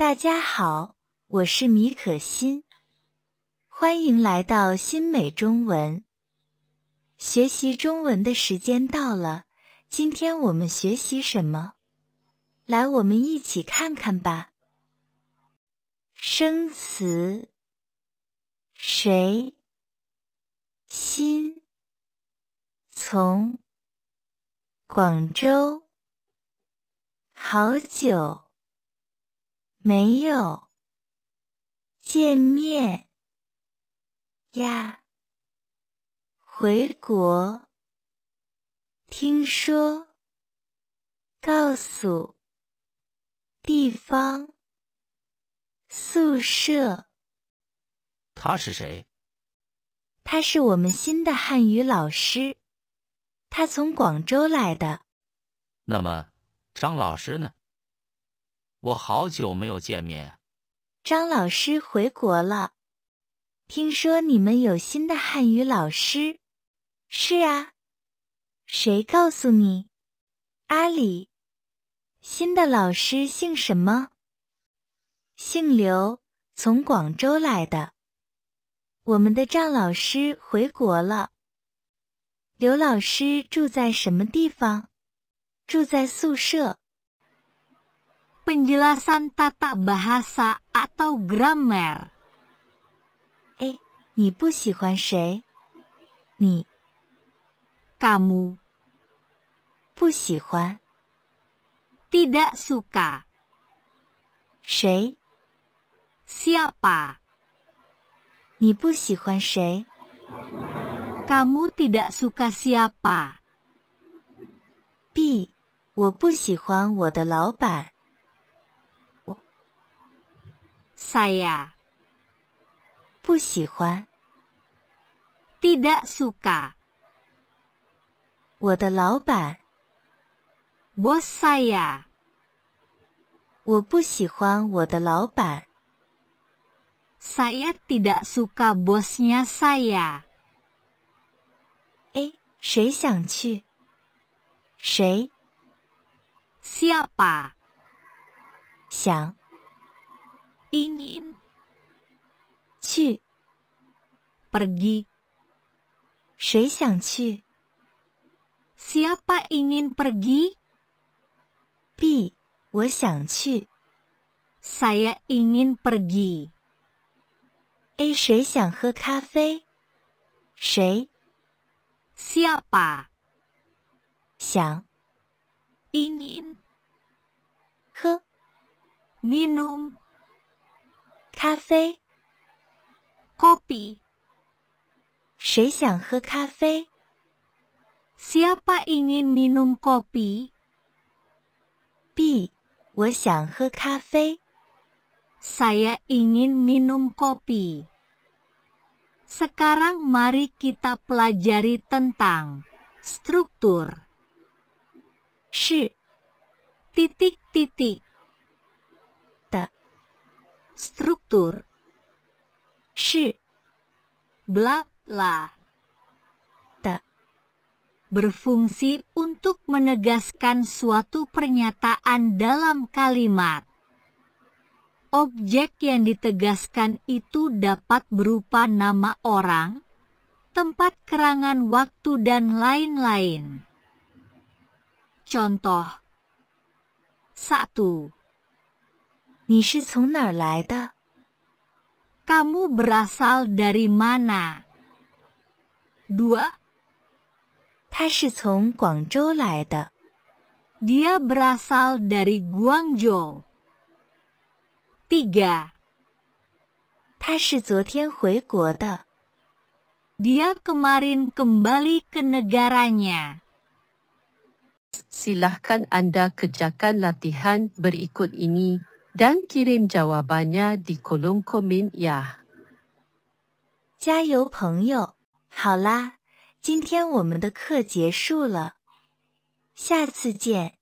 大家好，我是米可欣，欢迎来到新美中文。学习中文的时间到了，今天我们学习什么？来，我们一起看看吧。生词，谁？心，从广州好久。没有见面呀。回国，听说，告诉地方宿舍。他是谁？他是我们新的汉语老师，他从广州来的。那么，张老师呢？我好久没有见面。张老师回国了，听说你们有新的汉语老师。是啊，谁告诉你？阿里，新的老师姓什么？姓刘，从广州来的。我们的张老师回国了。刘老师住在什么地方？住在宿舍。penjelasan tata bahasa atau grammar. Eh, ni bu xihuan shi? Ni. Kamu. Bu xihuan. Tidak suka. Shi. Siapa? Ni bu xihuan shi? Kamu tidak suka siapa? B. 我不喜欢我的老板。我，不喜欢。tidak suka。我的老板。bos saya。我不喜欢我的老板。saya tidak suka bosnya saya。诶，谁想去？谁？siapa？想？ingin 去 pergi. 谁想去? Siapa ingin pergi? Bi, 我想去. Saya ingin pergi. A, 谁想喝咖啡?谁? Siapa? saya ingin 喝 minum 咖啡，kopi。谁想喝咖啡？Siapa ingin minum kopi? P, ingin minum kopi. Sekarang mari kita pelajari tentang struktur. 是 titik-titik struktur shi bla La. te berfungsi untuk menegaskan suatu pernyataan dalam kalimat. Objek yang ditegaskan itu dapat berupa nama orang, tempat kerangan waktu, dan lain-lain. Contoh 1. 你是从哪儿来的？Kamu berasal dari mana? Dua. 他是从广州来的。Dia berasal dari Guangzhou. Tiga. 他是昨天回国的。Dia kemarin kembali ke negaranya. Silahkan Anda kerjakan latihan berikut ini Dan kirim jawabannya di kolom koment ya. 加油朋友，好啦，今天我们的课结束了，下次见。